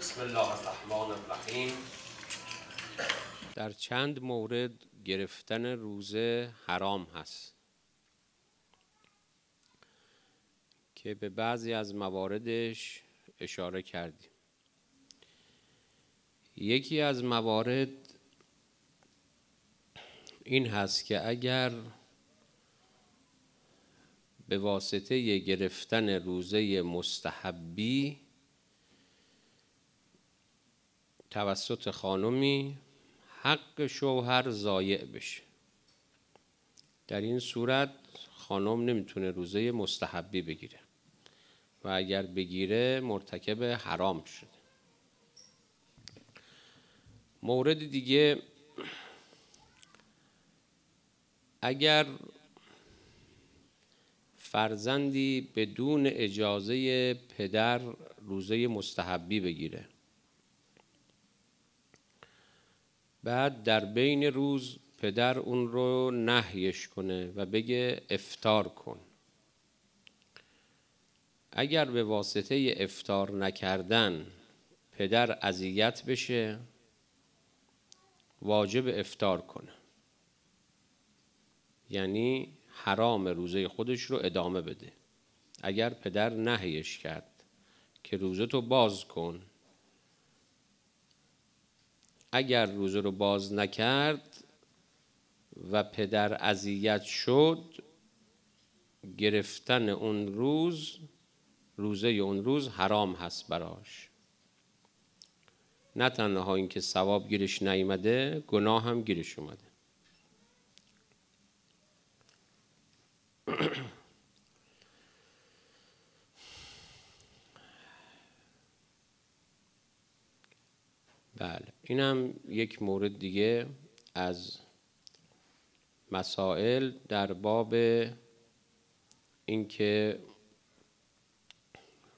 بسم الله الرحمن الرحیم در چند مورد گرفتن روزه حرام هست که به بعضی از مواردش اشاره کردیم یکی از موارد این هست که اگر به واسطه گرفتن روزه مستحبی توسط خانمی حق شوهر زایع بشه در این صورت خانم نمیتونه روزه مستحبی بگیره و اگر بگیره مرتکب حرام شده مورد دیگه اگر فرزندی بدون اجازه پدر روزه مستحبی بگیره بعد در بین روز پدر اون رو نهیش کنه و بگه افتار کن اگر به واسطه افتار نکردن پدر اذیت بشه واجب افتار کنه یعنی حرام روزه خودش رو ادامه بده اگر پدر نهیش کرد که روزه تو باز کن اگر روزه رو باز نکرد و پدر اذیت شد گرفتن اون روز روزه اون روز حرام هست براش نه تنها اینکه ثواب گیرش نیامده گناه هم گیرش اومده این هم یک مورد دیگه از مسائل در باب اینکه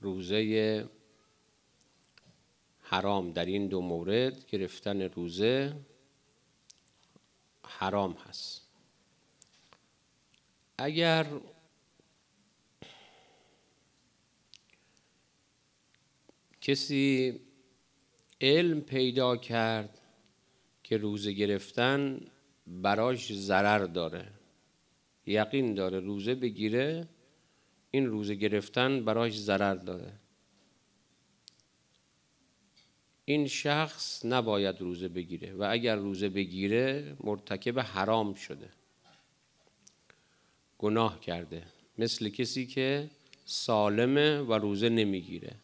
روزه حرام در این دو مورد گرفتن روزه حرام هست اگر کسی علم پیدا کرد که روزه گرفتن براش ضرر داره یقین داره روزه بگیره این روزه گرفتن براش ضرر داره این شخص نباید روزه بگیره و اگر روزه بگیره مرتکب حرام شده گناه کرده مثل کسی که سالمه و روزه نمیگیره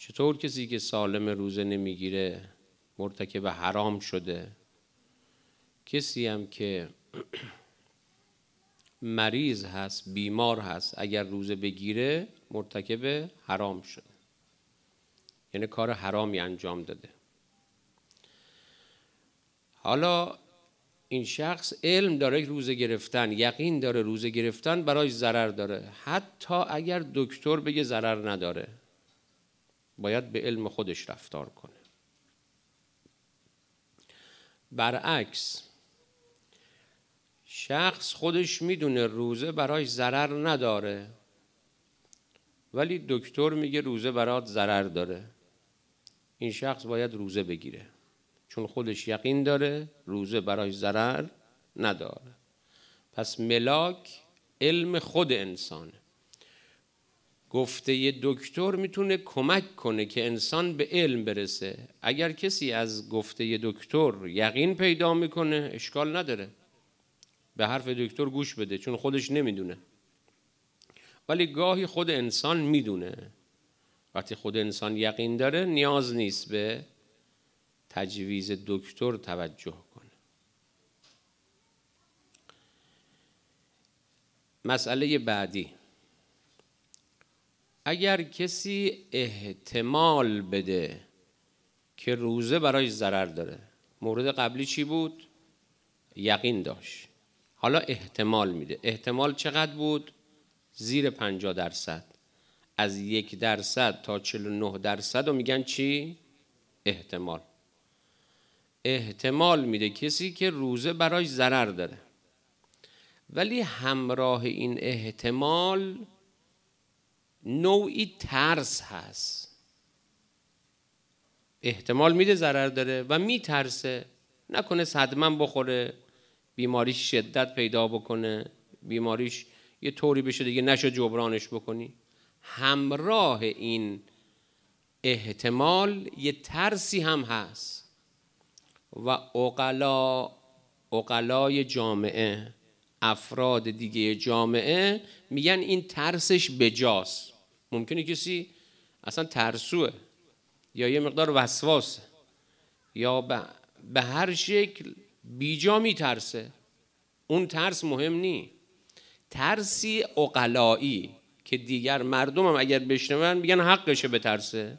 چطور کسی که سالم روزه نمیگیره مرتکب حرام شده کسی هم که مریض هست بیمار هست اگر روزه بگیره مرتکب حرام شده یعنی کار حرامی انجام داده حالا این شخص علم داره روزه گرفتن یقین داره روزه گرفتن برای ضرر داره حتی اگر دکتر بگه ضرر نداره باید به علم خودش رفتار کنه برعکس شخص خودش میدونه روزه برای ضرر نداره ولی دکتر میگه روزه برات ضرر داره این شخص باید روزه بگیره چون خودش یقین داره روزه برای ضرر نداره پس ملاک علم خود انسانه گفته دکتر میتونه کمک کنه که انسان به علم برسه اگر کسی از گفته دکتر یقین پیدا میکنه اشکال نداره به حرف دکتر گوش بده چون خودش نمیدونه ولی گاهی خود انسان میدونه وقتی خود انسان یقین داره نیاز نیست به تجویز دکتر توجه کنه مسئله بعدی اگر کسی احتمال بده که روزه برای ضرر داره مورد قبلی چی بود؟ یقین داشت حالا احتمال میده احتمال چقدر بود؟ زیر 50 درصد از یک درصد تا 49 درصد و میگن چی؟ احتمال احتمال میده کسی که روزه برای ضرر داره ولی همراه این احتمال نوعی ترس هست احتمال میده ضرر داره و میترسه نکنه صدمن بخوره بیماریش شدت پیدا بکنه بیماریش یه طوری بشه دیگه نشه جبرانش بکنی همراه این احتمال یه ترسی هم هست و اقلا اقلای جامعه افراد دیگه جامعه میگن این ترسش بجاست ممکنه کسی اصلا ترسوه یا یه مقدار وسواسه یا به هر شکل بیجا میترسه اون ترس مهم نی ترسی اقلایی که دیگر مردم هم اگر بشنون میگن حقشه بترسه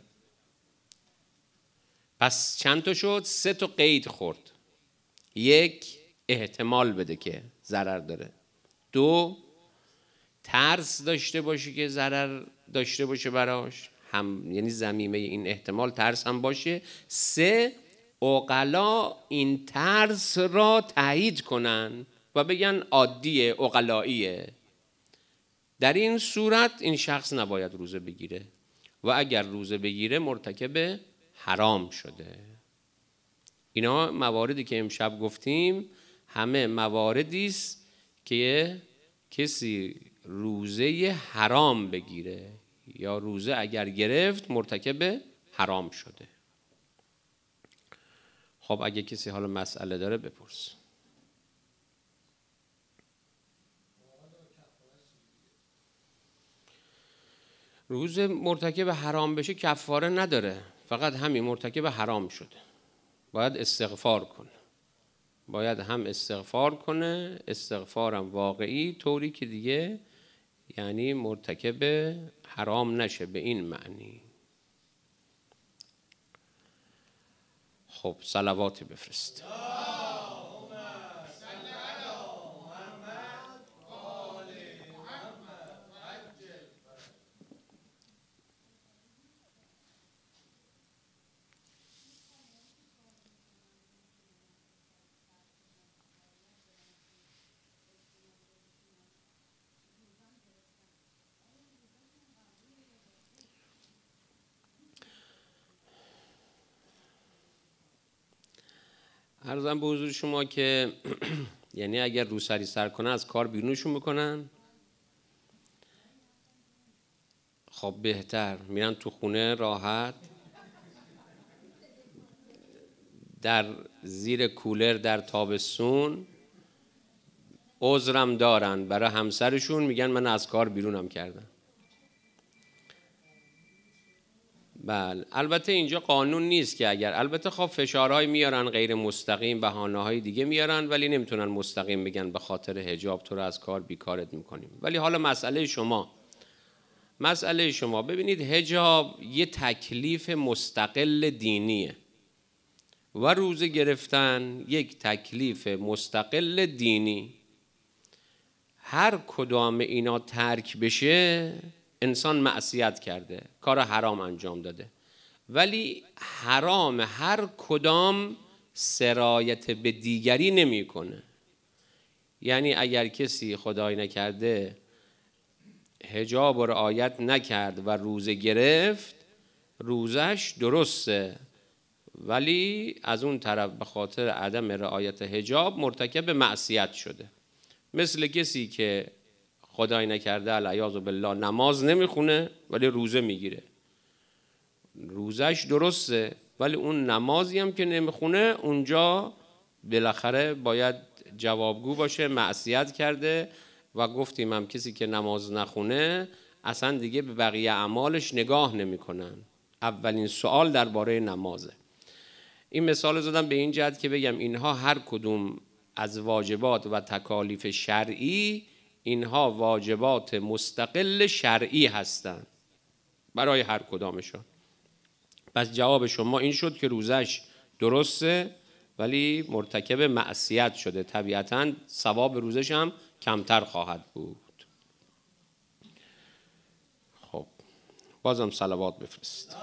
پس چند تا شد سه تا قید خورد یک احتمال بده که ضرر داره دو ترس داشته باشه که ضرر داشته باشه براش هم یعنی زمیمه این احتمال ترس هم باشه سه اقلا این ترس را تایید کنن و بگن عادیه اقلاییه در این صورت این شخص نباید روزه بگیره و اگر روزه بگیره مرتکب حرام شده اینا مواردی که امشب گفتیم همه مواردی است که کسی روزه حرام بگیره یا روزه اگر گرفت مرتکب حرام شده خب اگه کسی حالا مسئله داره بپرس روز مرتکب حرام بشه کفاره نداره فقط همین مرتکب حرام شده باید استغفار کنه باید هم استغفار کنه استغفارم واقعی طوری که دیگه یعنی مرتکب حرام نشه به این معنی خب صلواتی بفرست ارزم به حضور شما که یعنی اگر روسری سر کنه از کار بیرونشون میکنن خب بهتر میرن تو خونه راحت در زیر کولر در تابستون عذرم دارن برای همسرشون میگن من از کار بیرونم کردم بله البته اینجا قانون نیست که اگر البته خب فشارهای میارن غیر مستقیم بهانه های دیگه میارن ولی نمیتونن مستقیم بگن به خاطر حجاب تو رو از کار بیکارت میکنیم ولی حالا مسئله شما مسئله شما ببینید حجاب یه تکلیف مستقل دینیه و روزه گرفتن یک تکلیف مستقل دینی هر کدام اینا ترک بشه انسان معصیت کرده کار حرام انجام داده ولی حرام هر کدام سرایت به دیگری نمیکنه یعنی اگر کسی خدای نکرده هجاب و رعایت نکرد و روزه گرفت روزش درسته ولی از اون طرف به خاطر عدم رعایت هجاب مرتکب معصیت شده مثل کسی که خدای نکرده العیاذ بالله نماز نمیخونه ولی روزه میگیره روزش درسته ولی اون نمازی هم که نمیخونه اونجا بالاخره باید جوابگو باشه معصیت کرده و گفتیم هم کسی که نماز نخونه اصلا دیگه به بقیه اعمالش نگاه نمیکنن اولین سوال درباره نمازه این مثال زدم به این جهت که بگم اینها هر کدوم از واجبات و تکالیف شرعی اینها واجبات مستقل شرعی هستند برای هر کدامشان پس جواب شما این شد که روزش درسته ولی مرتکب معصیت شده طبیعتا ثواب روزش هم کمتر خواهد بود خب بازم سلوات بفرست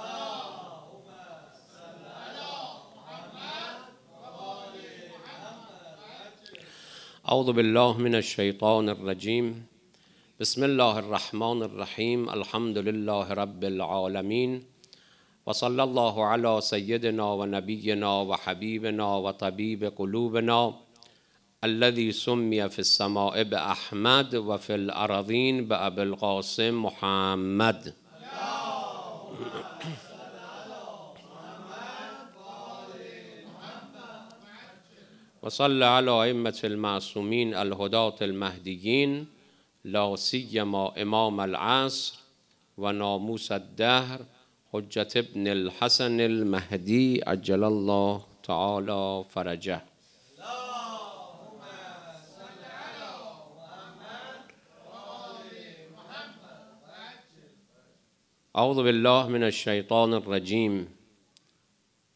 اعوذ بالله من الشیطان الرجيم بسم الله الرحمن الرحيم الحمد لله رب العالمين و الله على سيدنا ونبينا وحبيبنا وطبيب قلوبنا الذي سمي في السماء بأحمد وفي الأرضين بأبي القاسم محمد وصل على أئمة المعصومين الهداة المهديين لا سيما إمام العصر وناموس الدهر حجة ابن الحسن المهدي عجل الله تعالى فرجه أعوذ بالله من الشيطان الرجيم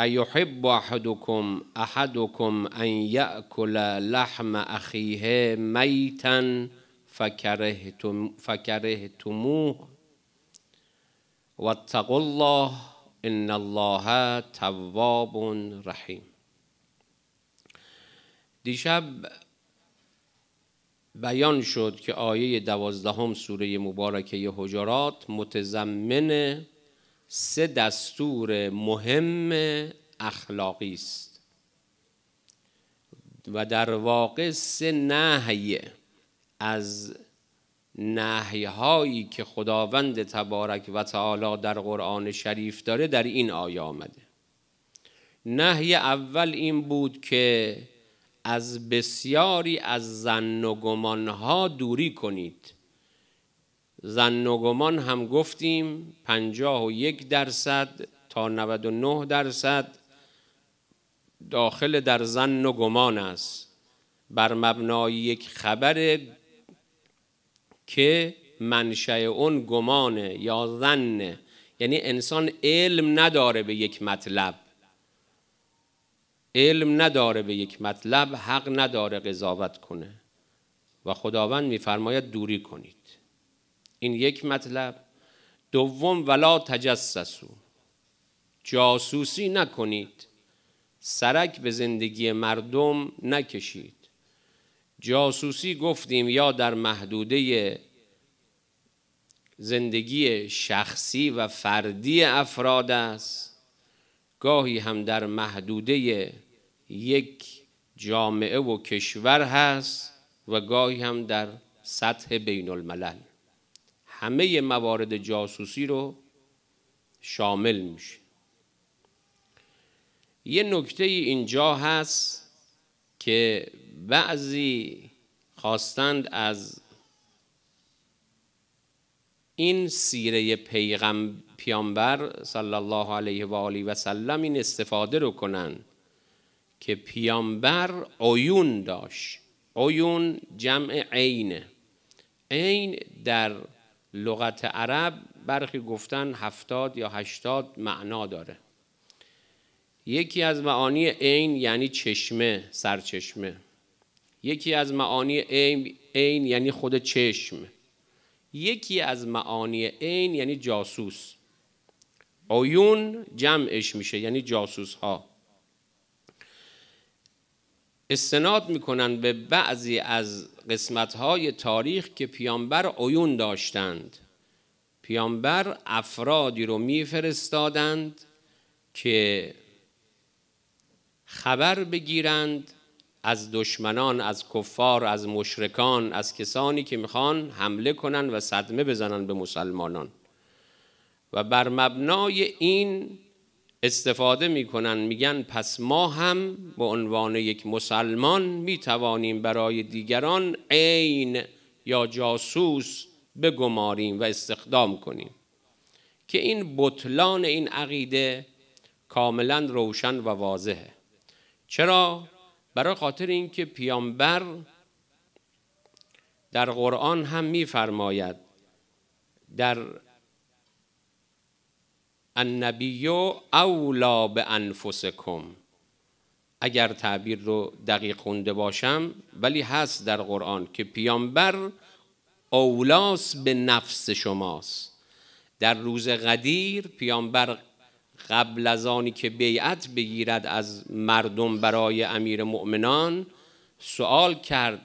ایحب احدکم احدکم ان یاکل لحم اخیه میتا فکرهتموه واتقوا الله ان الله تواب رحیم دیشب بیان شد که آیه دوازدهم سوره مبارکه حجرات متضمن سه دستور مهم اخلاقی است و در واقع سه نهی از هایی که خداوند تبارک و تعالی در قرآن شریف داره در این آیه آمده نهی اول این بود که از بسیاری از زن و ها دوری کنید زن و گمان هم گفتیم و یک درصد تا 99 درصد داخل در زن و گمان است بر مبنای یک خبر که منشأ اون گمانه یا ظنه یعنی انسان علم نداره به یک مطلب علم نداره به یک مطلب حق نداره قضاوت کنه و خداوند میفرماید دوری کنید این یک مطلب دوم ولا تجسسو جاسوسی نکنید سرک به زندگی مردم نکشید جاسوسی گفتیم یا در محدوده زندگی شخصی و فردی افراد است گاهی هم در محدوده یک جامعه و کشور هست و گاهی هم در سطح بین الملل همه موارد جاسوسی رو شامل میشه یه نکته اینجا هست که بعضی خواستند از این سیره پیغم پیامبر صلی الله علیه و آله و سلم این استفاده رو کنن که پیامبر عیون داشت عیون جمع عینه عین در لغت عرب برخی گفتن هفتاد یا هشتاد معنا داره یکی از معانی عین یعنی چشمه سرچشمه یکی از معانی عین یعنی خود چشم یکی از معانی عین یعنی جاسوس عیون جمعش میشه یعنی جاسوس ها استناد میکنند به بعضی از قسمت های تاریخ که پیامبر عیون داشتند پیامبر افرادی رو میفرستادند که خبر بگیرند از دشمنان از کفار از مشرکان از کسانی که میخوان حمله کنند و صدمه بزنند به مسلمانان و بر مبنای این استفاده میکنن میگن پس ما هم به عنوان یک مسلمان میتوانیم برای دیگران عین یا جاسوس بگماریم و استخدام کنیم که این بطلان این عقیده کاملا روشن و واضحه چرا برای خاطر اینکه پیامبر در قرآن هم میفرماید در النبی اولا به انفسکم اگر تعبیر رو دقیق خونده باشم ولی هست در قرآن که پیامبر اولاس به نفس شماست در روز قدیر پیامبر قبل از آنی که بیعت بگیرد از مردم برای امیر مؤمنان سوال کرد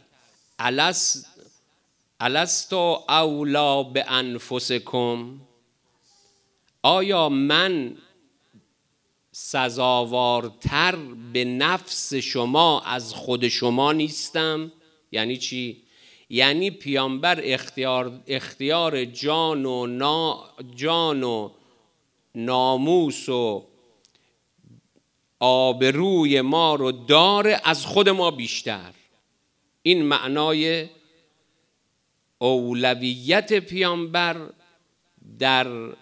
الست اولا به انفسکم آیا من سزاوارتر به نفس شما از خود شما نیستم یعنی چی یعنی پیامبر اختیار, اختیار جان و, نا جان و ناموس و آبروی ما رو داره از خود ما بیشتر این معنای اولویت پیامبر در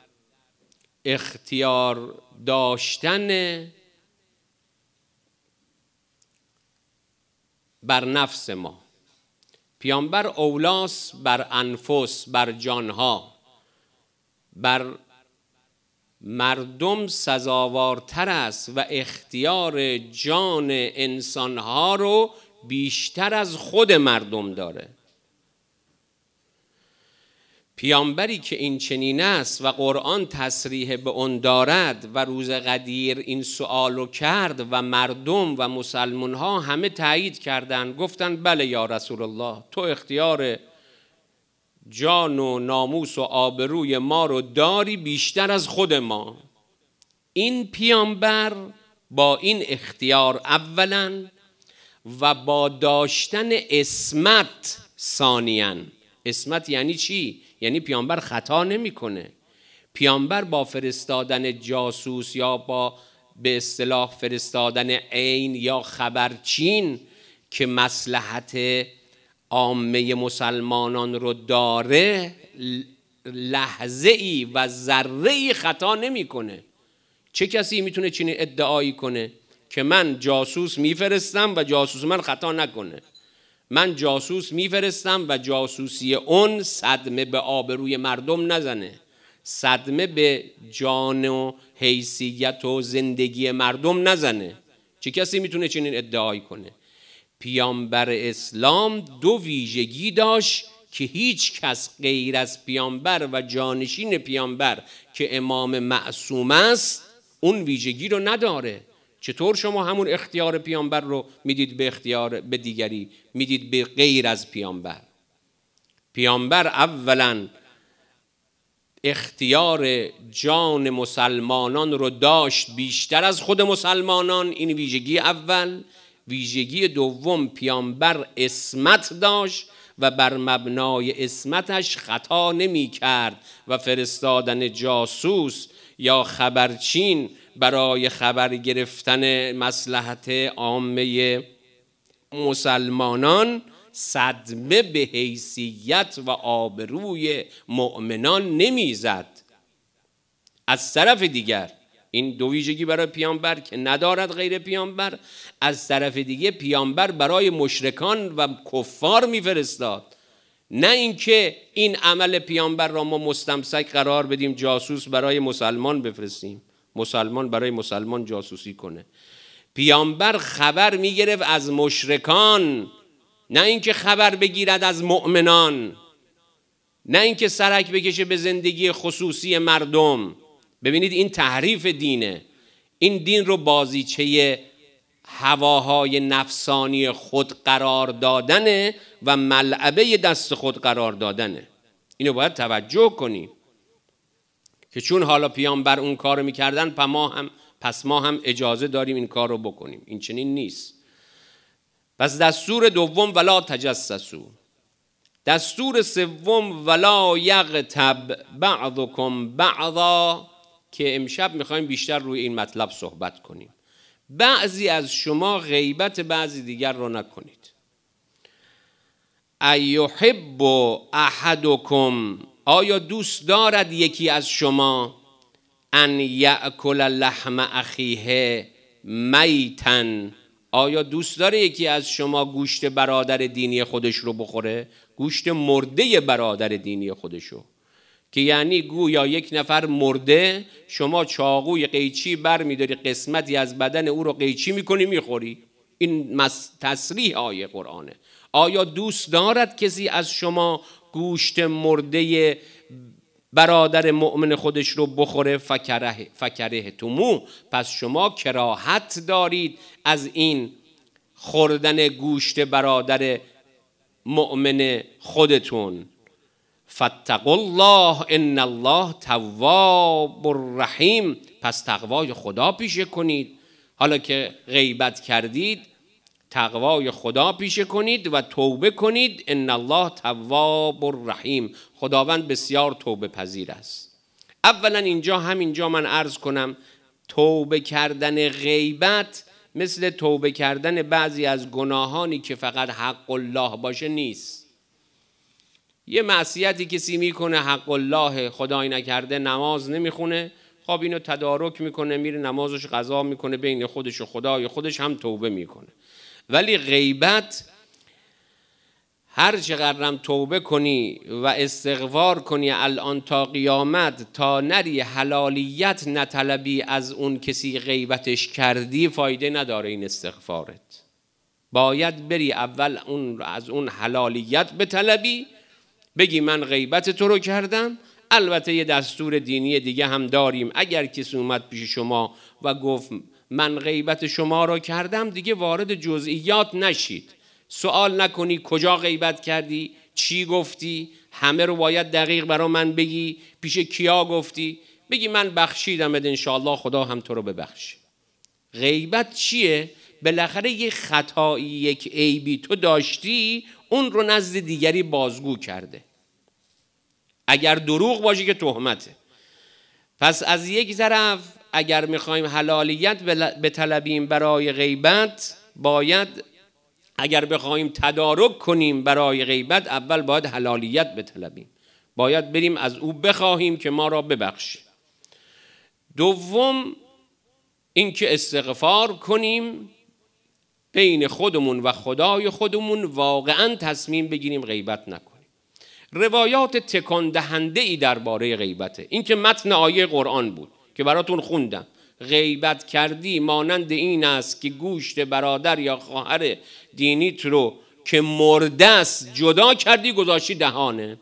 اختیار داشتن بر نفس ما پیامبر اولاس بر انفس بر جانها بر مردم سزاوارتر است و اختیار جان انسانها رو بیشتر از خود مردم داره پیامبری که این چنین است و قرآن تصریح به اون دارد و روز قدیر این سؤال رو کرد و مردم و مسلمان ها همه تایید کردند گفتند بله یا رسول الله تو اختیار جان و ناموس و آبروی ما رو داری بیشتر از خود ما این پیامبر با این اختیار اولا و با داشتن اسمت ثانیا اسمت یعنی چی یعنی پیامبر خطا نمیکنه پیامبر با فرستادن جاسوس یا با به اصطلاح فرستادن عین یا خبرچین که مسلحت عامه مسلمانان رو داره لحظه ای و ذره ای خطا نمیکنه چه کسی میتونه چنین ادعایی کنه که من جاسوس میفرستم و جاسوس من خطا نکنه من جاسوس میفرستم و جاسوسی اون صدمه به آبروی مردم نزنه صدمه به جان و حیثیت و زندگی مردم نزنه چه کسی میتونه چنین ادعایی کنه پیامبر اسلام دو ویژگی داشت که هیچ کس غیر از پیامبر و جانشین پیامبر که امام معصوم است اون ویژگی رو نداره چطور شما همون اختیار پیامبر رو میدید به اختیار به دیگری میدید به غیر از پیامبر پیامبر اولا اختیار جان مسلمانان رو داشت بیشتر از خود مسلمانان این ویژگی اول ویژگی دوم پیامبر اسمت داشت و بر مبنای اسمتش خطا نمی کرد و فرستادن جاسوس یا خبرچین برای خبر گرفتن مسلحت عامه مسلمانان صدمه به حیثیت و آبروی مؤمنان نمیزد از طرف دیگر این دو ویژگی برای پیامبر که ندارد غیر پیامبر از طرف دیگه پیامبر برای مشرکان و کفار میفرستاد نه اینکه این عمل پیامبر را ما مستمسک قرار بدیم جاسوس برای مسلمان بفرستیم مسلمان برای مسلمان جاسوسی کنه پیامبر خبر میگرفت از مشرکان نه اینکه خبر بگیرد از مؤمنان نه اینکه سرک بکشه به زندگی خصوصی مردم ببینید این تحریف دینه این دین رو بازیچه هواهای نفسانی خود قرار دادنه و ملعبه دست خود قرار دادنه اینو باید توجه کنیم که چون حالا بر اون کار رو میکردن پس ما هم اجازه داریم این کار رو بکنیم این چنین نیست پس دستور دوم ولا تجسسو دستور سوم ولا یغتب بعضکم بعضا که امشب میخوایم بیشتر روی این مطلب صحبت کنیم بعضی از شما غیبت بعضی دیگر رو نکنید ایحب احدکم آیا دوست دارد یکی از شما ان یاکل لحم اخیه میتن آیا دوست داره یکی از شما گوشت برادر دینی خودش رو بخوره گوشت مرده برادر دینی خودش رو که یعنی گویا یک نفر مرده شما چاقوی قیچی بر میداری قسمتی از بدن او رو قیچی میکنی میخوری این تصریح آیه قرآنه آیا دوست دارد کسی از شما گوشت مرده برادر مؤمن خودش رو بخوره فکره, فکره تومو پس شما کراهت دارید از این خوردن گوشت برادر مؤمن خودتون فتق الله ان الله تواب الرحیم پس تقوای خدا پیشه کنید حالا که غیبت کردید تقوای خدا پیشه کنید و توبه کنید ان الله تواب رحیم خداوند بسیار توبه پذیر است اولا اینجا همینجا من عرض کنم توبه کردن غیبت مثل توبه کردن بعضی از گناهانی که فقط حق الله باشه نیست یه معصیتی کسی میکنه حق الله خدای نکرده نماز نمیخونه خب اینو تدارک میکنه میره نمازش قضا میکنه بین خودش و خدای خودش هم توبه میکنه ولی غیبت هر چقدرم توبه کنی و استغفار کنی الان تا قیامت تا نری حلالیت نطلبی از اون کسی غیبتش کردی فایده نداره این استغفارت باید بری اول اون از اون حلالیت بطلبی بگی من غیبت تو رو کردم البته یه دستور دینی دیگه هم داریم اگر کسی اومد پیش شما و گفت من غیبت شما را کردم دیگه وارد جزئیات نشید سوال نکنی کجا غیبت کردی چی گفتی همه رو باید دقیق برا من بگی پیش کیا گفتی بگی من بخشیدم ان انشاءالله خدا هم تو رو ببخشه غیبت چیه بالاخره یه خطایی یک عیبی تو داشتی اون رو نزد دیگری بازگو کرده اگر دروغ باشه که تهمته پس از یک طرف اگر میخوایم حلالیت بطلبیم برای غیبت باید اگر بخوایم تدارک کنیم برای غیبت اول باید حلالیت بطلبیم باید بریم از او بخواهیم که ما را ببخشه دوم اینکه استغفار کنیم بین خودمون و خدای خودمون واقعا تصمیم بگیریم غیبت نکنیم روایات تکان دهنده ای درباره غیبته اینکه متن آیه قرآن بود که براتون خوندم غیبت کردی مانند این است که گوشت برادر یا خواهر دینیت رو که مرده است جدا کردی گذاشتی دهانت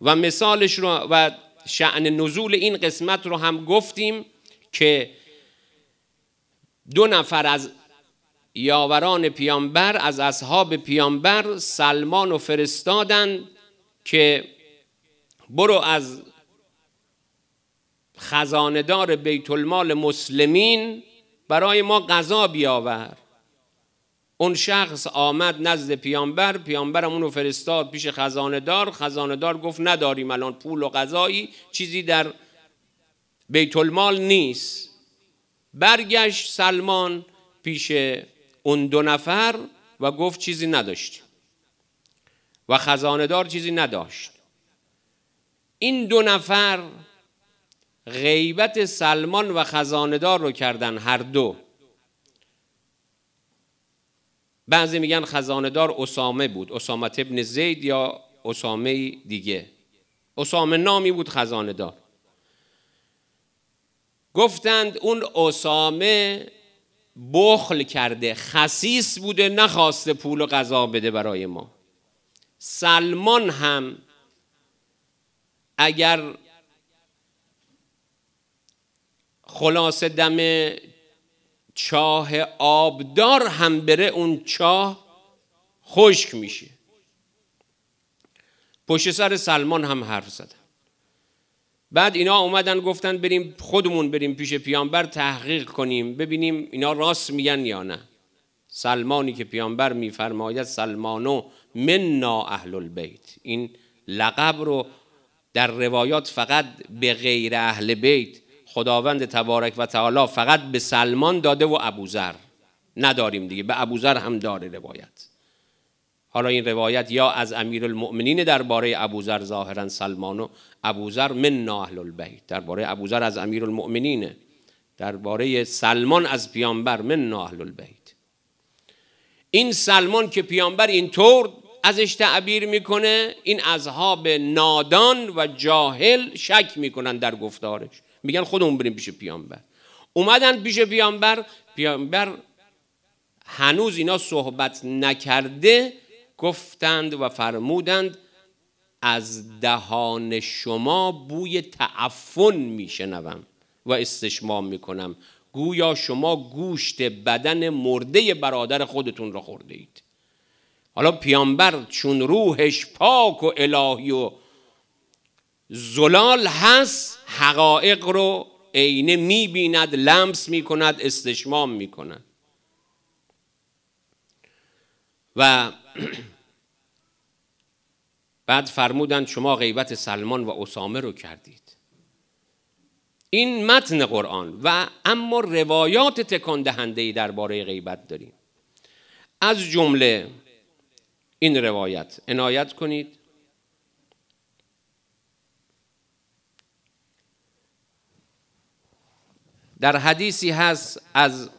و مثالش رو و شعن نزول این قسمت رو هم گفتیم که دو نفر از یاوران پیامبر از اصحاب پیامبر سلمان و فرستادن که برو از خزاندار بیت المال مسلمین برای ما غذا بیاور اون شخص آمد نزد پیامبر پیامبرم اونو فرستاد پیش خزاندار خزاندار گفت نداریم الان پول و غذایی چیزی در بیت المال نیست برگشت سلمان پیش اون دو نفر و گفت چیزی نداشت و خزاندار چیزی نداشت این دو نفر غیبت سلمان و خزاندار رو کردن هر دو بعضی میگن خزاندار اسامه بود اسامت ابن زید یا اسامه دیگه اسامه نامی بود خزاندار گفتند اون اسامه بخل کرده خسیس بوده نخواسته پول و غذا بده برای ما سلمان هم اگر خلاصه دم چاه آبدار هم بره اون چاه خشک میشه پشت سر سلمان هم حرف زدن بعد اینا اومدن گفتن بریم خودمون بریم پیش پیامبر تحقیق کنیم ببینیم اینا راست میگن یا نه سلمانی که پیامبر میفرماید سلمانو منا اهل البیت این لقب رو در روایات فقط به غیر اهل بیت خداوند تبارک و تعالی فقط به سلمان داده و ابوذر نداریم دیگه به ابوذر هم داره روایت حالا این روایت یا از امیر المؤمنین درباره ابوذر ظاهرا سلمان و ابوذر من ناهل البیت درباره ابوذر از امیر المؤمنین درباره سلمان از پیامبر من اهل البیت این سلمان که پیامبر اینطور ازش تعبیر میکنه این به نادان و جاهل شک میکنن در گفتارش میگن خودمون بریم پیش پیامبر اومدن پیش پیامبر پیامبر هنوز اینا صحبت نکرده گفتند و فرمودند از دهان شما بوی تعفن میشنوم و استشمام میکنم گویا شما گوشت بدن مرده برادر خودتون را خورده اید حالا پیامبر چون روحش پاک و الهی و زلال هست حقایق رو عینه میبیند لمس میکند استشمام میکند و بعد فرمودند شما غیبت سلمان و اسامه رو کردید این متن قرآن و اما روایات تکان دهنده ای درباره غیبت داریم از جمله این روایت عنایت کنید در حدیثی هست از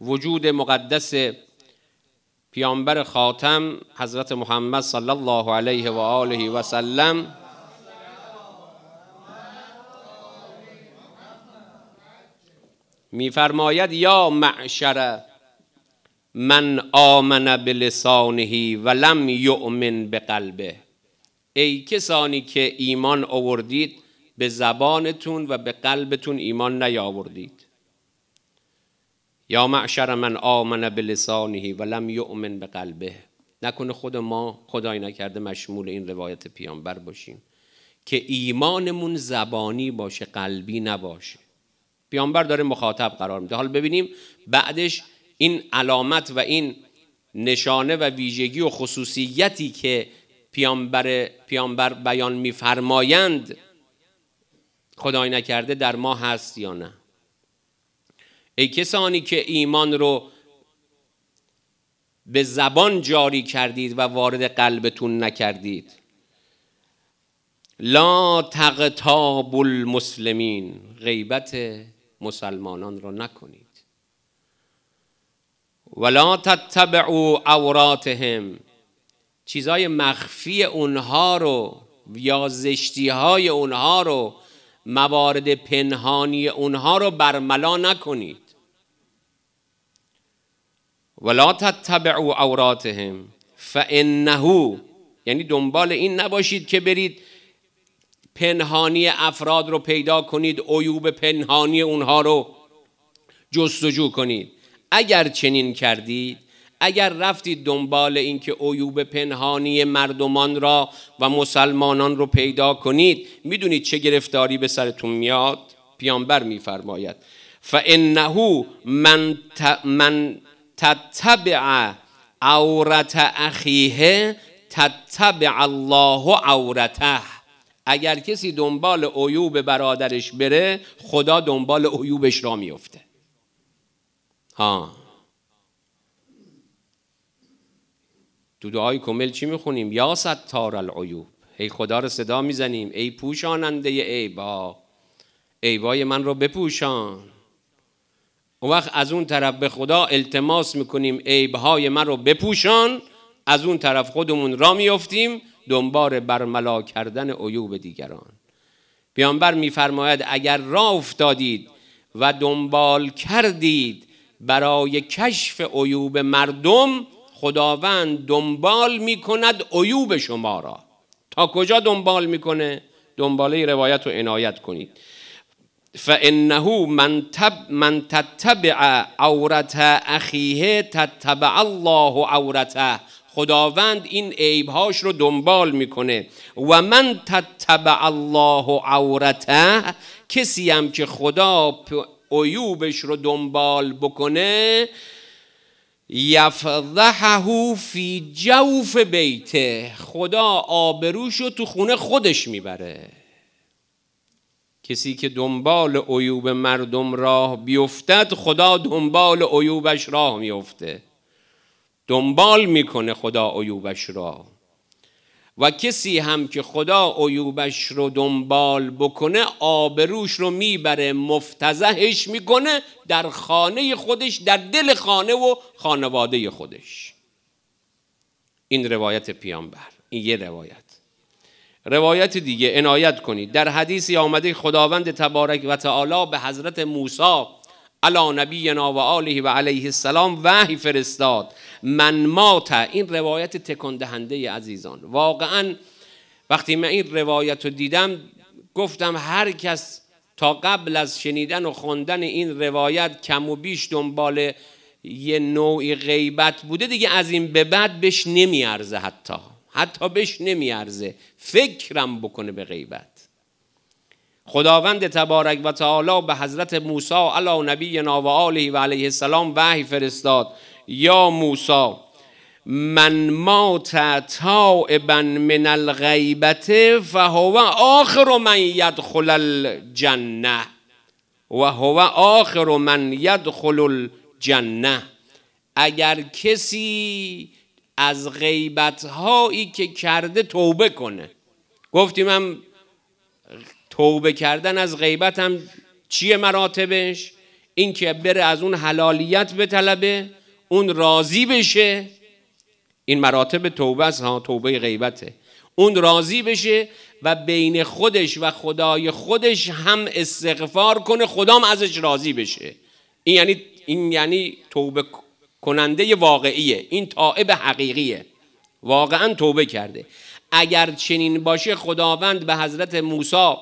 وجود مقدس پیامبر خاتم حضرت محمد صلی الله علیه و آله و سلم میفرماید یا معشر من آمن بلسانه و لم یؤمن بقلبه ای کسانی که ایمان آوردید به زبانتون و به قلبتون ایمان نیاوردید یا معشر من آمن و لم یؤمن به قلبه نکنه خود ما خدای نکرده مشمول این روایت پیامبر باشیم که ایمانمون زبانی باشه قلبی نباشه پیامبر داره مخاطب قرار میده حال ببینیم بعدش این علامت و این نشانه و ویژگی و خصوصیتی که پیامبر, پیامبر بیان میفرمایند خدای نکرده در ما هست یا نه ای کسانی که ایمان رو به زبان جاری کردید و وارد قلبتون نکردید لا تقتاب المسلمین غیبت مسلمانان را نکنید ولا تتبعوا عوراتهم چیزای مخفی اونها رو یا زشتی های اونها رو موارد پنهانی اونها رو برملا نکنید ولا تتبعوا اوراتهم فانه یعنی دنبال این نباشید که برید پنهانی افراد رو پیدا کنید عیوب پنهانی اونها رو جستجو کنید اگر چنین کردید اگر رفتید دنبال اینکه عیوب پنهانی مردمان را و مسلمانان رو پیدا کنید میدونید چه گرفتاری به سرتون میاد پیامبر میفرماید فانه من, ت... من تتبع عورت اخیه تتبع الله عورته اگر کسی دنبال عیوب برادرش بره خدا دنبال عیوبش را میفته ها تو دعای کمل چی میخونیم یا ستار العیوب ای خدا رو صدا میزنیم ای پوشاننده ای بای من رو بپوشان اون وقت از اون طرف به خدا التماس میکنیم عیبهای من رو بپوشان از اون طرف خودمون را میفتیم دنبال برملا کردن عیوب دیگران پیامبر میفرماید اگر را افتادید و دنبال کردید برای کشف عیوب مردم خداوند دنبال میکند عیوب شما را تا کجا دنبال میکنه دنباله روایت رو عنایت کنید فانه من تب من تتبع عورت اخیه تتبع الله عورته خداوند این عیبهاش رو دنبال میکنه و من تتبع الله عورته کسی هم که خدا عیوبش رو دنبال بکنه یفضحه فی جوف بیته خدا آبروش رو تو خونه خودش میبره کسی که دنبال عیوب مردم راه بیفتد خدا دنبال عیوبش راه میفته دنبال میکنه خدا عیوبش را و کسی هم که خدا عیوبش رو دنبال بکنه آبروش رو میبره مفتزهش میکنه در خانه خودش در دل خانه و خانواده خودش این روایت پیامبر این یه روایت روایت دیگه عنایت کنید در حدیثی آمده خداوند تبارک و تعالی به حضرت موسی علی نبینا و آله و علیه السلام وحی فرستاد من مات این روایت تکان دهنده عزیزان واقعا وقتی من این روایت رو دیدم گفتم هر کس تا قبل از شنیدن و خواندن این روایت کم و بیش دنبال یه نوعی غیبت بوده دیگه از این به بعد بهش نمیارزه حتی حتی بهش نمیارزه فکرم بکنه به غیبت خداوند تبارک و تعالی به حضرت موسی علی نبی و آله و علیه السلام وحی فرستاد یا موسی من مات تائبا من الغیبت فهو آخر من یدخل الجنه و هو آخر من یدخل الجنه اگر کسی از غیبت هایی که کرده توبه کنه گفتیم هم توبه کردن از غیبت هم چیه مراتبش اینکه بره از اون حلالیت به طلبه اون راضی بشه این مراتب توبه است ها توبه غیبته اون راضی بشه و بین خودش و خدای خودش هم استغفار کنه خدام ازش راضی بشه این یعنی این یعنی توبه کننده واقعیه این تائب حقیقیه واقعا توبه کرده اگر چنین باشه خداوند به حضرت موسی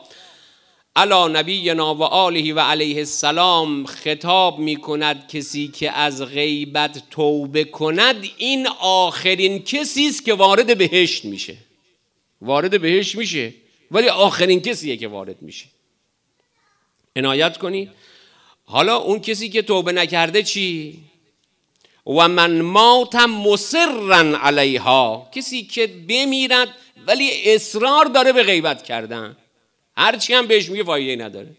علا نبی و آله و علیه السلام خطاب می کند کسی که از غیبت توبه کند این آخرین کسی است که وارد بهشت میشه وارد بهشت میشه ولی آخرین کسیه که وارد میشه عنایت کنی حالا اون کسی که توبه نکرده چی و من مات مصرا علیها کسی که بمیرد ولی اصرار داره به غیبت کردن هرچی هم بهش میگه فایده نداره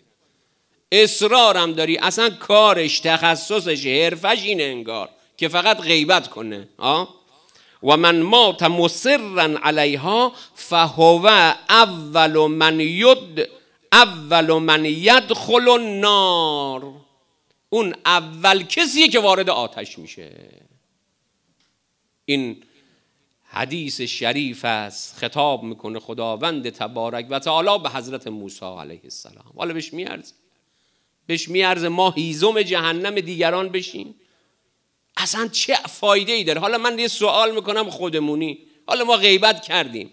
اصرارم داری اصلا کارش تخصصش حرفش این انگار که فقط غیبت کنه آه؟ و من مات مصرا علیها فهو اول من ید اول من یدخل النار اون اول کسیه که وارد آتش میشه این حدیث شریف است خطاب میکنه خداوند تبارک و تعالی به حضرت موسی علیه السلام حالا بهش میارزه بهش میارز ما هیزم جهنم دیگران بشیم اصلا چه فایده ای داره حالا من یه سوال میکنم خودمونی حالا ما غیبت کردیم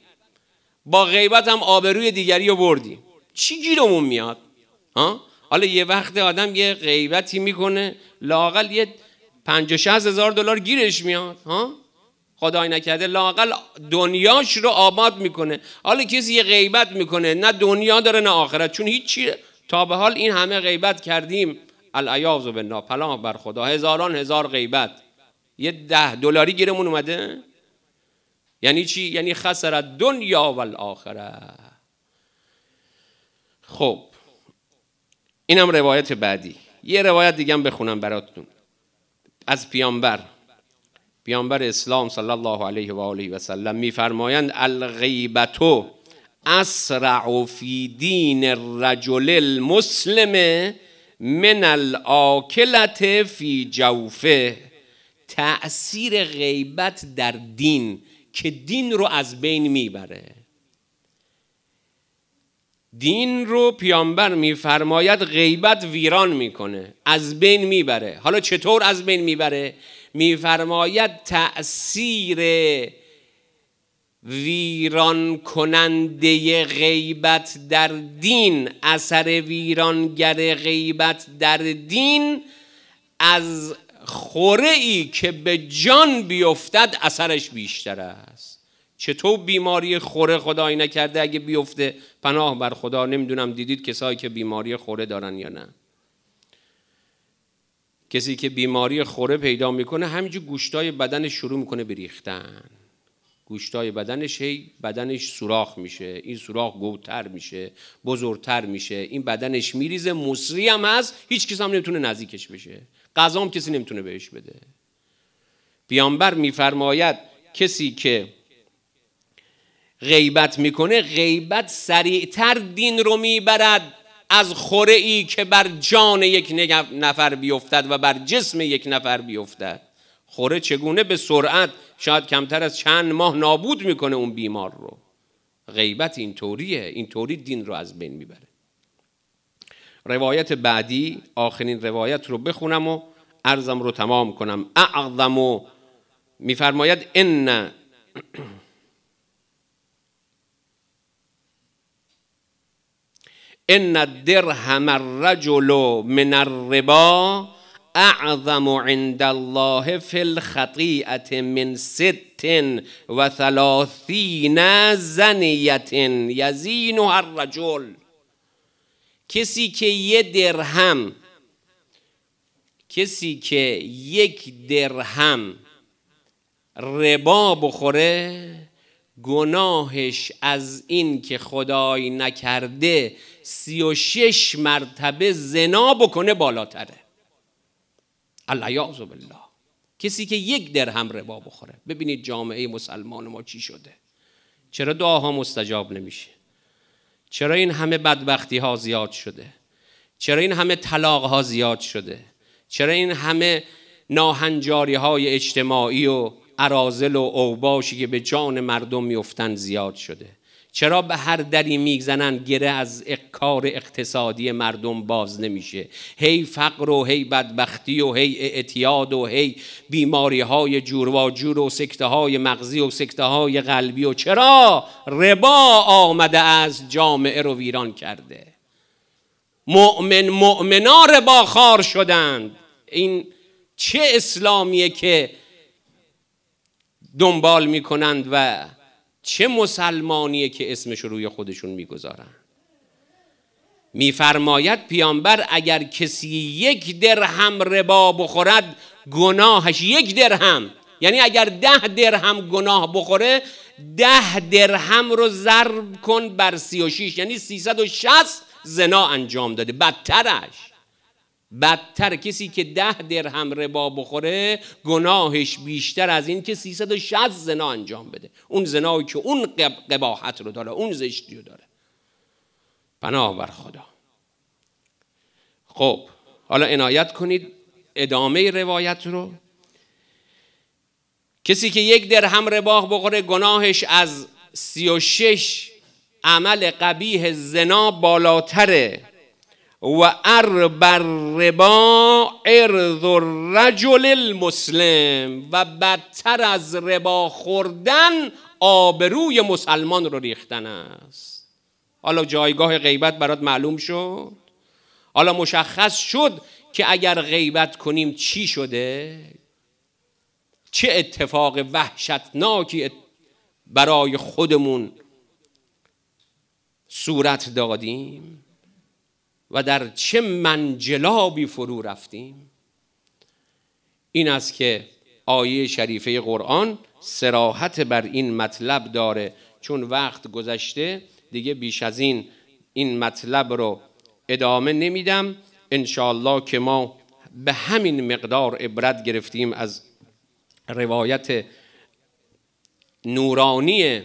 با غیبت هم آبروی دیگری رو بردیم چی گیرمون میاد ها حالا یه وقت آدم یه غیبتی میکنه لاقل یه 50 هزار دلار گیرش میاد ها خدای نکرده لاقل دنیاش رو آباد میکنه حالا کسی یه غیبت میکنه نه دنیا داره نه آخرت چون هیچی تا به حال این همه غیبت کردیم الایاز و پل پلاه بر خدا هزاران هزار غیبت یه ده دلاری گیرمون اومده یعنی چی یعنی خسرت دنیا و الاخره خب اینم روایت بعدی یه روایت دیگه هم بخونم براتون از پیامبر پیامبر اسلام صلی الله علیه و آله و سلم میفرمایند الغیبتو اسرع فی دین الرجل المسلم من العاکلت فی جوفه تأثیر غیبت در دین که دین رو از بین میبره دین رو پیامبر میفرماید غیبت ویران میکنه از بین میبره حالا چطور از بین میبره میفرماید تأثیر ویران کننده غیبت در دین اثر ویرانگر غیبت در دین از خوره ای که به جان بیفتد اثرش بیشتر است چطور بیماری خوره خدایی نکرده اگه بیفته پناه بر خدا نمیدونم دیدید کسایی که بیماری خوره دارن یا نه کسی که بیماری خوره پیدا میکنه همینجور گوشتای بدنش شروع میکنه بریختن گوشتای بدنش هی بدنش سوراخ میشه این سوراخ گوتر میشه بزرگتر میشه این بدنش میریزه مصری هم هست هیچ کس هم نمیتونه نزدیکش بشه غذا هم کسی نمیتونه بهش بده پیامبر میفرماید کسی که غیبت میکنه غیبت سریعتر دین رو میبرد از خوره ای که بر جان یک نفر بیفتد و بر جسم یک نفر بیفتد خوره چگونه به سرعت شاید کمتر از چند ماه نابود میکنه اون بیمار رو غیبت این اینطوری دین رو از بین میبره روایت بعدی آخرین روایت رو بخونم و عرضم رو تمام کنم اعظم میفرماید ان ان الدرهم الرجل من الربا اعظم عند الله في الخطيئة من ست و ثلاثين زنیت یزینها الرجل کسی که یه درهم کسی که یک درهم ربا بخوره گناهش از این که خدای نکرده سی و مرتبه زنا بکنه بالاتره العیاذ بالله کسی که یک درهم ربا بخوره ببینید جامعه مسلمان ما چی شده چرا دعاها مستجاب نمیشه چرا این همه بدبختی ها زیاد شده چرا این همه طلاق ها زیاد شده چرا این همه ناهنجاری های اجتماعی و عرازل و اوباشی که به جان مردم میفتن زیاد شده چرا به هر دری میگزنن گره از کار اقتصادی مردم باز نمیشه هی فقر و هی بدبختی و هی اعتیاد و هی بیماری های جور و جور و سکته های مغزی و سکته های قلبی و چرا ربا آمده از جامعه رو ویران کرده مؤمن مؤمنا ربا خار شدند این چه اسلامیه که دنبال میکنند و چه مسلمانیه که اسمش روی خودشون میگذارن میفرماید پیامبر اگر کسی یک درهم ربا بخورد گناهش یک درهم یعنی اگر ده درهم گناه بخوره ده درهم رو ضرب کن بر سی و شیش یعنی شست زنا انجام داده بدترش بدتر کسی که ده درهم ربا بخوره گناهش بیشتر از این که 360 زنا انجام بده اون زنایی که اون قباحت رو داره اون زشتی رو داره پناه بر خدا خب حالا عنایت کنید ادامه روایت رو کسی که یک درهم ربا بخوره گناهش از 36 عمل قبیه زنا بالاتره و ارب ربا ارض الرجل المسلم و بدتر از ربا خوردن آبروی مسلمان رو ریختن است حالا جایگاه غیبت برات معلوم شد حالا مشخص شد که اگر غیبت کنیم چی شده چه اتفاق وحشتناکی برای خودمون صورت دادیم و در چه منجلابی فرو رفتیم این است که آیه شریفه قرآن سراحت بر این مطلب داره چون وقت گذشته دیگه بیش از این این مطلب رو ادامه نمیدم انشاءالله که ما به همین مقدار عبرت گرفتیم از روایت نورانی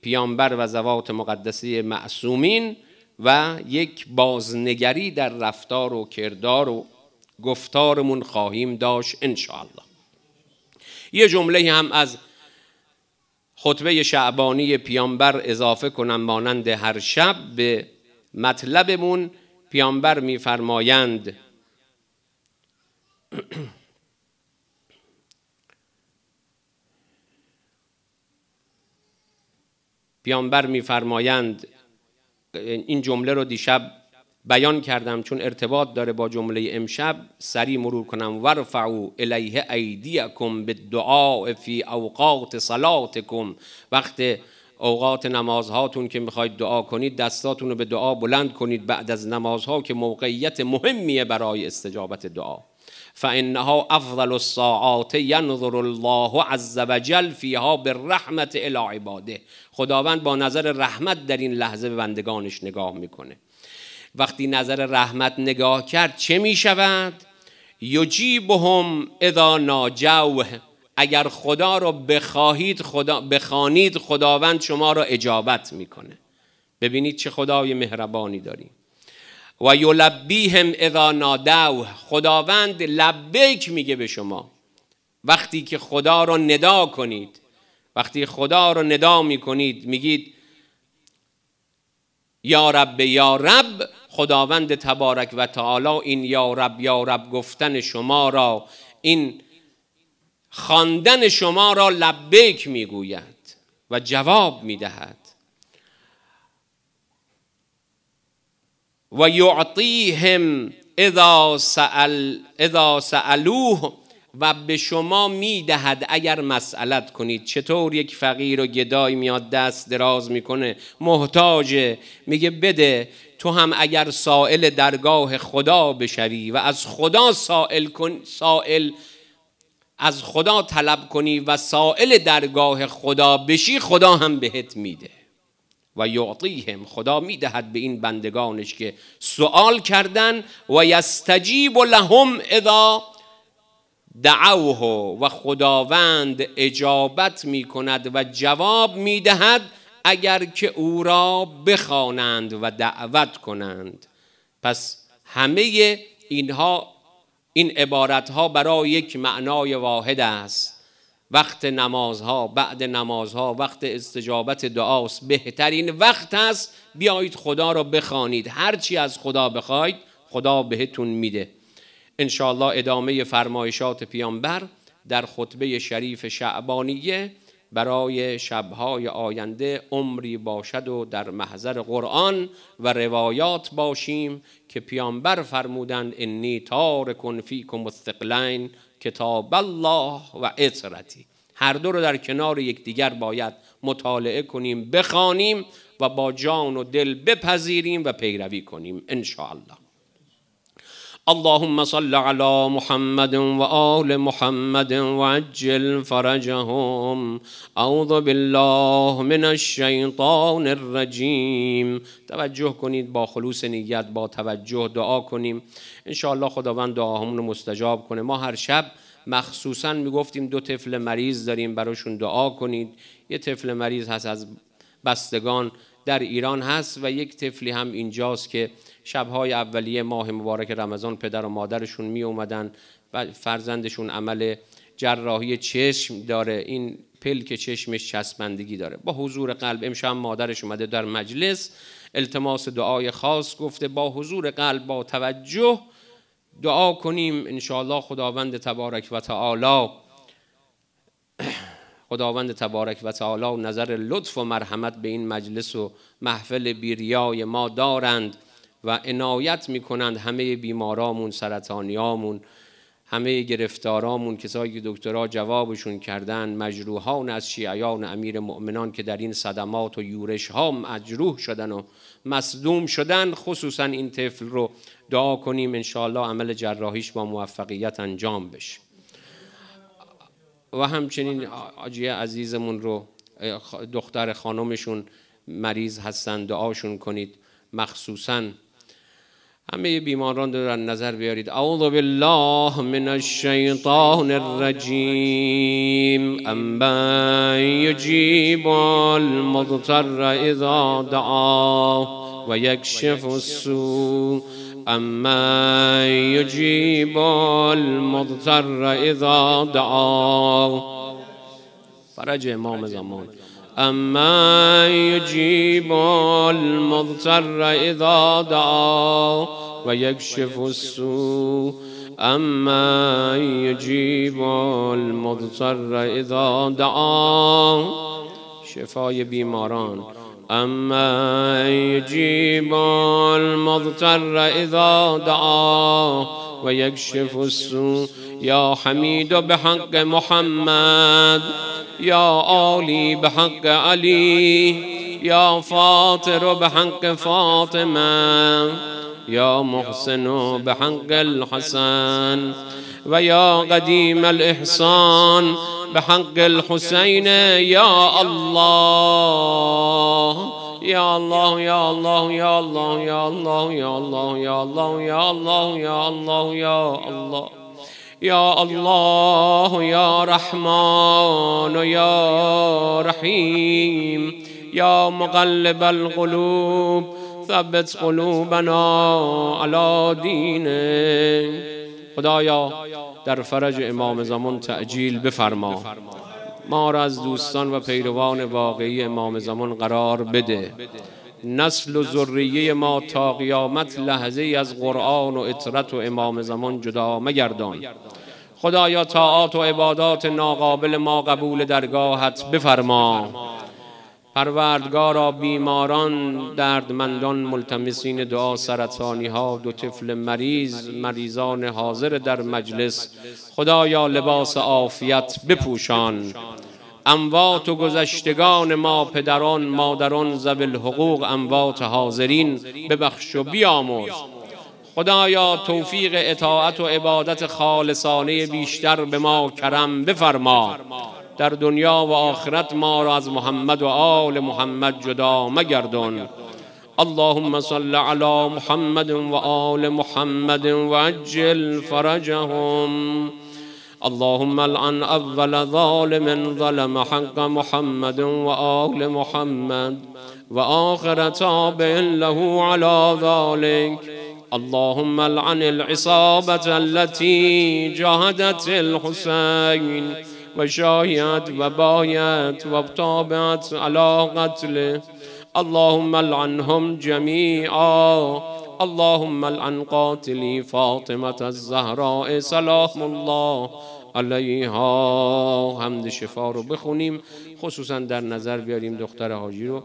پیامبر و زوات مقدسه معصومین و یک بازنگری در رفتار و کردار و گفتارمون خواهیم داشت انشاءالله یه جمله هم از خطبه شعبانی پیامبر اضافه کنم مانند هر شب به مطلبمون پیامبر میفرمایند پیامبر میفرمایند این جمله رو دیشب بیان کردم چون ارتباط داره با جمله امشب سریع مرور کنم ورفعو الیه ایدیکم دعا فی اوقات صلاتکم وقت اوقات نمازهاتون که میخواید دعا کنید دستاتون رو به دعا بلند کنید بعد از نمازها که موقعیت مهمیه برای استجابت دعا فإنها أفضل الساعات ينظر الله عز وجل فيها بالرحمة رحمت عباده خداوند با نظر رحمت در این لحظه به بندگانش نگاه میکنه وقتی نظر رحمت نگاه کرد چه میشود؟ یجیبهم اذا ناجوه اگر خدا را بخواهید خدا بخوانید خداوند شما را اجابت میکنه ببینید چه خدای مهربانی داریم و یلبیهم اذا نادو خداوند لبیک میگه به شما وقتی که خدا رو ندا کنید وقتی خدا رو ندا میکنید میگید یا رب یا رب خداوند تبارک و تعالی این یا رب یا رب گفتن شما را این خواندن شما را لبیک میگوید و جواب میدهد و یعطیهم اذا, سأل اذا سألوه و به شما میدهد اگر مسئلت کنید چطور یک فقیر و گدای میاد دست دراز میکنه محتاجه میگه بده تو هم اگر سائل درگاه خدا بشوی و از خدا سائل کن سائل از خدا طلب کنی و سائل درگاه خدا بشی خدا هم بهت میده و یعطیهم خدا میدهد به این بندگانش که سوال کردن و یستجیب لهم اذا دعوه و خداوند اجابت می کند و جواب میدهد اگر که او را بخوانند و دعوت کنند پس همه اینها این عبارت ها برای یک معنای واحد است وقت نمازها بعد نمازها وقت استجابت دعاست بهترین وقت است بیایید خدا را بخوانید هرچی از خدا بخواید خدا بهتون میده انشاءالله ادامه فرمایشات پیامبر در خطبه شریف شعبانیه برای شبهای آینده عمری باشد و در محضر قرآن و روایات باشیم که پیامبر فرمودند انی تارکن فیکم الثقلین کتاب الله و اطرتی هر دو رو در کنار یکدیگر باید مطالعه کنیم بخوانیم و با جان و دل بپذیریم و پیروی کنیم ان الله اللهم صل على محمد وآل محمد وعجل فرجهم اعوذ بالله من الشيطان الرجيم توجه کنید با خلوص نیت با توجه دعا کنیم انشاءالله خداوند دعاهمون رو مستجاب کنه ما هر شب مخصوصا میگفتیم دو طفل مریض داریم براشون دعا کنید یه طفل مریض هست از بستگان در ایران هست و یک طفلی هم اینجاست که شبهای اولیه ماه مبارک رمضان پدر و مادرشون می اومدن و فرزندشون عمل جراحی چشم داره این که چشمش چسبندگی داره با حضور قلب امشب مادرش اومده در مجلس التماس دعای خاص گفته با حضور قلب با توجه دعا کنیم انشاءالله خداوند تبارک و تعالی خداوند تبارک و تعالی نظر لطف و مرحمت به این مجلس و محفل بیریای ما دارند و عنایت میکنند همه بیمارامون سرطانیامون همه گرفتارامون کسایی که دکترها جوابشون کردن مجروحان از شیعیان امیر مؤمنان که در این صدمات و یورش ها مجروح شدن و مصدوم شدن خصوصا این طفل رو دعا کنیم انشاءالله عمل جراحیش با موفقیت انجام بشه و همچنین آجیه عزیزمون رو دختر خانمشون مریض هستن دعاشون کنید مخصوصا همه بیماران رو در نظر بیارید اعوذ بالله من الشیطان الرجیم اما یجیب المضطر اذا دعا و یکشف السوء اما يجيب المضطر اذا دعاه فرج امام زمان اما يجيب المضطر اذا دعاه ويكشف السوء اما يجيب المضطر اذا دعا شفای بیماران أما يجيب المضطر إذا دعاه ويكشف السوء يا حميد بحق محمد يا آلي بحق علي يا فاطر بحق فاطمة يا محسن بحق الحسن ويا قديم الإحسان بحق الحسين يا الله يا الله يا الله يا الله يا الله يا الله يا الله يا الله يا الله يا الله يا الله يا رحمن يا رحيم يا مقلب القلوب ثبت قلوبنا على دينك خدايا در فرج امام زمان تعجیل بفرما ما را از دوستان و پیروان واقعی امام زمان قرار بده نسل و ذریه ما تا قیامت لحظه از قرآن و اطرت و امام زمان جدا مگردان خدایا طاعات و عبادات ناقابل ما قبول درگاهت بفرما پروردگارا بیماران دردمندان ملتمسین دعا سرطانی ها دو طفل مریض مریضان حاضر در مجلس خدایا لباس عافیت بپوشان اموات و گذشتگان ما پدران مادران زبل حقوق اموات حاضرین ببخش و بیاموز خدایا توفیق اطاعت و عبادت خالصانه بیشتر به ما کرم بفرما در دنیا و آخرت ما را از محمد و آل محمد جدا مگردان اللهم صل على محمد آل محمد عجل فرجهم اللهم العن أول ظالم ظلم حق محمد آل محمد وآخر تابع له على ذلك اللهم العن العصابة التي جهدت الحسين و شاید و باید و طابعت علا قتل اللهم لعنهم جمیعا اللهم لعن قاتلی فاطمة الزهراء سلام الله علیها حمد شفا رو بخونیم خصوصا در نظر بیاریم دختر حاجی رو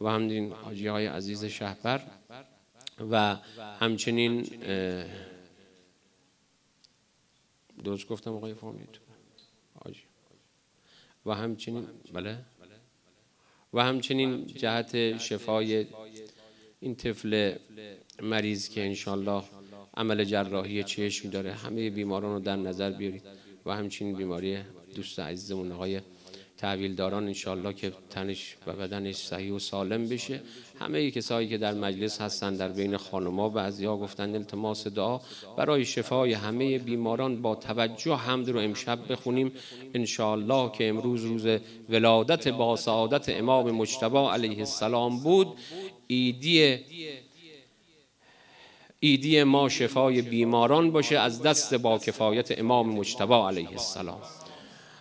و همین حاجی های عزیز شهبر و همچنین دوست گفتم آقای فامیتون و همچنین بله و همچنین جهت شفای این طفل مریض که انشالله عمل جراحی چشم داره همه بیماران رو در نظر بیارید و همچنین بیماری دوست عزیزمون آقای داران انشالله که تنش و بدنش صحیح و سالم بشه همه ای کسایی که در مجلس هستن در بین خانما بعضیا گفتن التماس دعا برای شفای همه بیماران با توجه حمد رو امشب بخونیم انشالله که امروز روز ولادت با سعادت امام مجتبا علیه السلام بود ایدی ایدی ما شفای بیماران باشه از دست با کفایت امام مجتبا علیه السلام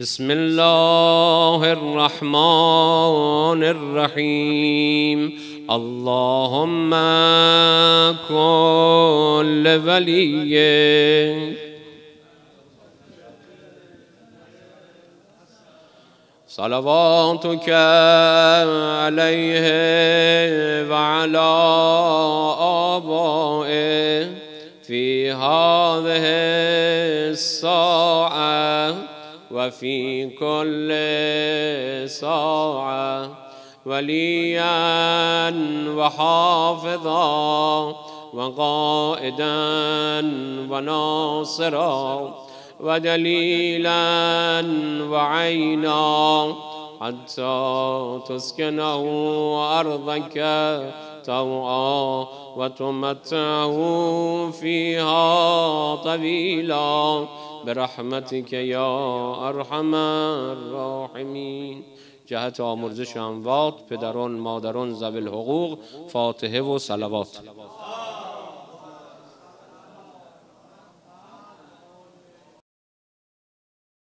بسم الله الرحمن الرحيم اللهم كل ولي صلواتك عليه وعلى آبائه في هذه الساعه وفي كل ساعة وليا وحافظا وقائدا وناصرا ودليلا وعينا حتى تسكنه أرضك طوعا وتمتعه فيها طويلا برحمتک یا ارحم الراحمین جهت آمرزش اموات پدران مادران ذوی الحقوق فاتحه و صلوات